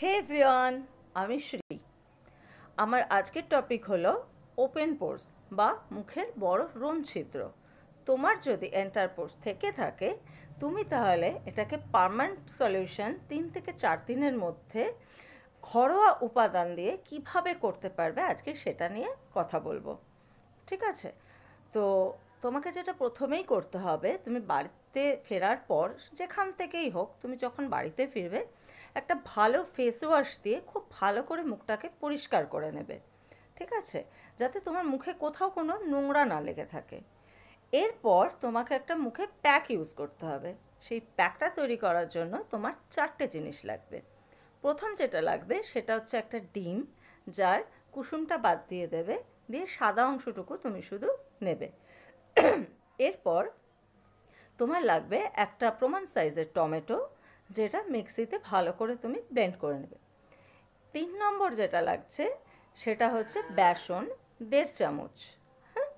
হে everyone আমি শ্রী আমার আজকের টপিক হলো ওপেন পোর্স বা মুখের বড় রোম ছিদ্র তোমার যদি এন্টার পোর্স থেকে থাকে তুমি তাহলে এটাকে পারমানেন্ট সলিউশন তিন থেকে চার দিনের মধ্যে ঘরোয়া উপাদান দিয়ে কিভাবে করতে পারবে আজকে সেটা নিয়ে কথা বলবো ঠিক আছে তো তোমাকে যেটা প্রথমেই করতে হবে তুমি বাড়িতে ফেরার পর যেখান থেকেই হোক তুমি যখন বাড়িতে ফিরবে একটা ভালো ফেস ওয়াশ দিয়ে খুব ভালো করে মুখটাকে পরিষ্কার করে নেবে ঠিক আছে যাতে তোমার মুখে কোথাও কোনো নোংরা না লেগে থাকে এরপর তোমাকে একটা মুখে প্যাক ইউজ করতে হবে সেই প্যাকটা তৈরি করার জন্য তোমার চারটে জিনিস লাগবে প্রথম যেটা লাগবে সেটা হচ্ছে একটা ডিম যার কুসুমটা বাদ দিয়ে দেবে দিয়ে সাদা অংশটুকু তুমি শুধু নেবে এরপর তোমার লাগবে একটা প্রমাণ সাইজের টমেটো যেটা মিক্সিতে ভালো করে তুমি ব্লেন্ড করে নেবে তিন নম্বর যেটা লাগছে সেটা হচ্ছে বেসন দেড় চামচ হ্যাঁ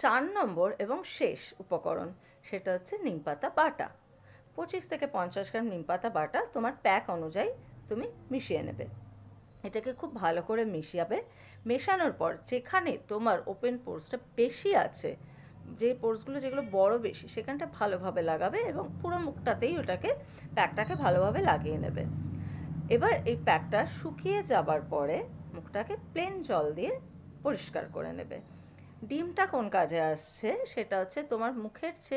চার নম্বর এবং শেষ উপকরণ সেটা হচ্ছে নিমপাতা বাটা পঁচিশ থেকে পঞ্চাশ গ্রাম নিমপাতা বাটা তোমার প্যাক অনুযায়ী তুমি মিশিয়ে নেবে এটাকে খুব ভালো করে মিশিয়াবে মেশানোর পর যেখানে তোমার ওপেন পোর্সটা বেশি আছে যে পোর্সগুলো যেগুলো বড় বেশি সেখানটা ভালোভাবে লাগাবে এবং পুরো মুখটাতেই ওটাকে প্যাকটাকে ভালোভাবে লাগিয়ে নেবে এবার এই প্যাকটা শুকিয়ে যাবার পরে মুখটাকে প্লেন জল দিয়ে পরিষ্কার করে নেবে ডিমটা কোন কাজে আসছে সেটা হচ্ছে তোমার মুখের যে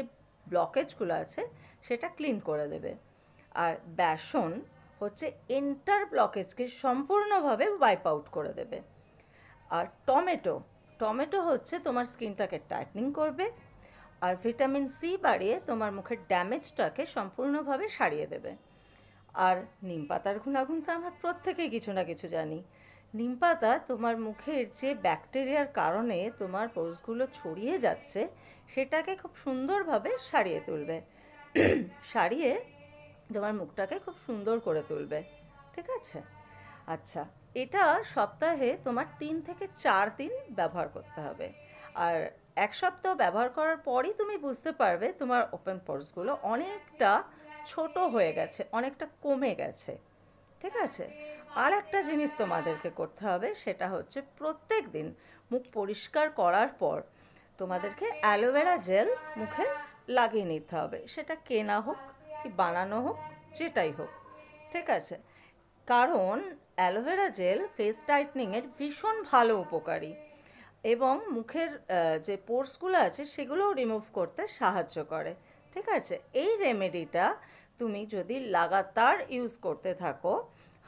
ব্লকেজগুলো আছে সেটা ক্লিন করে দেবে আর বেসন হচ্ছে এন্টার ব্লকেজকে সম্পূর্ণভাবে ওয়াইপ আউট করে দেবে আর টমেটো টমেটো হচ্ছে তোমার স্কিনটাকে টাইটনিং করবে আর ভিটামিন সি বাড়িয়ে তোমার মুখের ড্যামেজটাকে সম্পূর্ণভাবে সারিয়ে দেবে আর নিম পাতার গুণাগুণ তো আমরা প্রত্যেকেই কিছু না কিছু জানি নিম পাতা তোমার মুখের যে ব্যাকটেরিয়ার কারণে তোমার পোষগুলো ছড়িয়ে যাচ্ছে সেটাকে খুব সুন্দরভাবে সারিয়ে তুলবে সারিয়ে তোমার মুখটাকে খুব সুন্দর করে তুলবে ঠিক আছে আচ্ছা এটা সপ্তাহে তোমার তিন থেকে চার দিন ব্যবহার করতে হবে আর এক সপ্তাহ ব্যবহার করার পরই তুমি বুঝতে পারবে তোমার ওপেন পোর্সগুলো অনেকটা ছোট হয়ে গেছে অনেকটা কমে গেছে ঠিক আছে আর একটা জিনিস তোমাদেরকে করতে হবে সেটা হচ্ছে প্রত্যেক দিন মুখ পরিষ্কার করার পর তোমাদেরকে অ্যালোভেরা জেল মুখে লাগিয়ে নিতে হবে সেটা কেনা হোক কি বানানো হোক যেটাই হোক ঠিক আছে কারণ অ্যালোভেরা জেল ফেস টাইটনিংয়ের ভীষণ ভালো উপকারী এবং মুখের যে পোর্সগুলো আছে সেগুলোও রিমুভ করতে সাহায্য করে ঠিক আছে এই রেমেডিটা তুমি যদি লাগাতার ইউজ করতে থাকো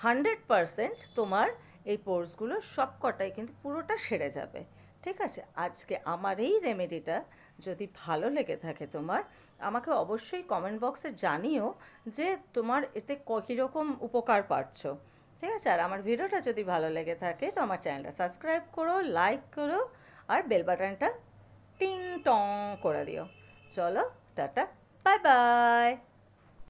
হান্ড্রেড পারসেন্ট তোমার এই পোর্সগুলো সবকটাই কিন্তু পুরোটা সেরে যাবে ঠিক আছে আজকে আমার এই রেমেডিটা যদি ভালো লেগে থাকে তোমার আমাকে অবশ্যই কমেন্ট বক্সে জানিও যে তোমার এতে রকম উপকার পাচ্ছ ঠিক আছে আর আমার ভিডিওটা যদি ভালো লেগে থাকে তো আমার চ্যানেলটা সাবস্ক্রাইব করো লাইক করো আর বেল বাটনটা টিং টং করে দিও চলো টাটা বাই বাই